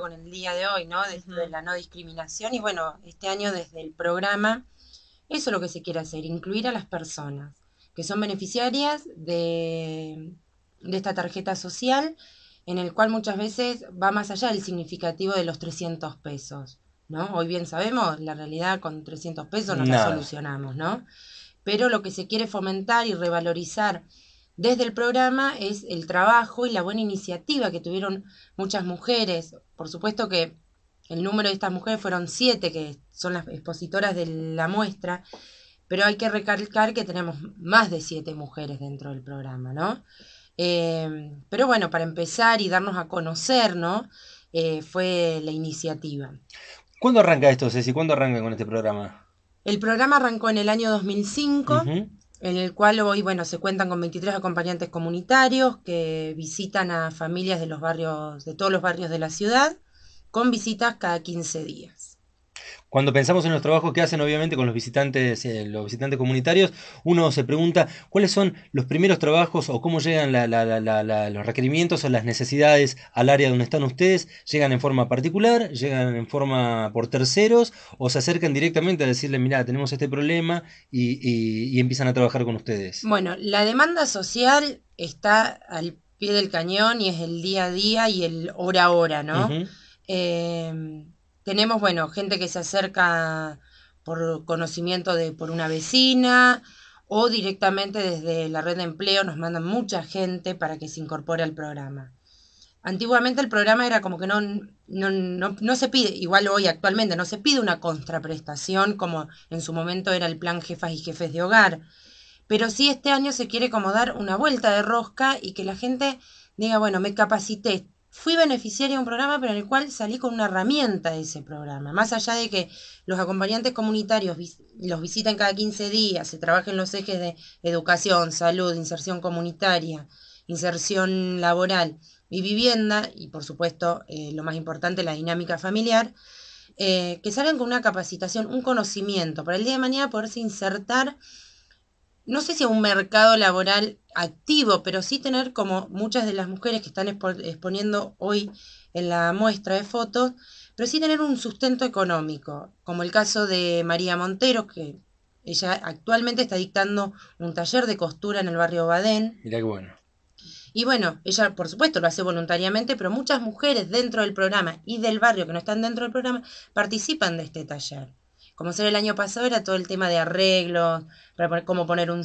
con el día de hoy, ¿no? Desde la no discriminación y bueno, este año desde el programa, eso es lo que se quiere hacer, incluir a las personas que son beneficiarias de, esta tarjeta social, en el cual muchas veces va más allá del significativo de los 300 pesos, ¿no? Hoy bien sabemos, la realidad con 300 pesos no, solucionamos, ¿no? Pero lo que se quiere fomentar y revalorizar desde el programa es el trabajo y la buena iniciativa que tuvieron muchas mujeres. Por supuesto que el número de estas mujeres fueron siete, que son las expositoras de la muestra, pero hay que recalcar que tenemos más de siete mujeres dentro del programa, ¿no? Eh, pero bueno, para empezar y darnos a conocer, ¿no? Eh, fue la iniciativa. ¿Cuándo arranca esto, Ceci? ¿Cuándo arranca con este programa? El programa arrancó en el año 2005 en el cual hoy, bueno, se cuentan con 23 acompañantes comunitarios que visitan a familias de los barrios, de todos los barrios de la ciudad, con visitas cada 15 días. Cuando pensamos en los trabajos que hacen, obviamente, con los visitantes, eh, los visitantes comunitarios, uno se pregunta cuáles son los primeros trabajos o cómo llegan los requerimientos o las necesidades al área donde están ustedes. ¿Llegan en forma particular? ¿Llegan en forma por terceros? ¿O se acercan directamente a decirle, mira, tenemos este problema y, empiezan a trabajar con ustedes? Bueno, la demanda social está al pie del cañón y es el día a día y el hora a hora, ¿no? tenemos, bueno, gente que se acerca por conocimiento de por una vecina o directamente desde la red de empleo nos mandan mucha gente para que se incorpore al programa. Antiguamente el programa era como que no, no, no se pide, igual hoy actualmente, no se pide una contraprestación como en su momento era el plan jefas y jefes de hogar, pero sí este año se quiere como dar una vuelta de rosca y que la gente diga, bueno, me capacité, fui beneficiaria de un programa, pero en el cual salí con una herramienta de ese programa. Más allá de que los acompañantes comunitarios los visitan cada 15 días, se trabajen los ejes de educación, salud, inserción comunitaria, inserción laboral y vivienda, y por supuesto, eh, lo más importante, la dinámica familiar, eh, que salgan con una capacitación, un conocimiento, para el día de mañana poderse insertar no sé si un mercado laboral activo, pero sí tener como muchas de las mujeres que están exponiendo hoy en la muestra de fotos, pero sí tener un sustento económico, como el caso de María Montero, que ella actualmente está dictando un taller de costura en el barrio Badén. Mira qué bueno. Y bueno, ella por supuesto lo hace voluntariamente, pero muchas mujeres dentro del programa y del barrio que no están dentro del programa participan de este taller. Como ve el año pasado era todo el tema de arreglos, para cómo poner un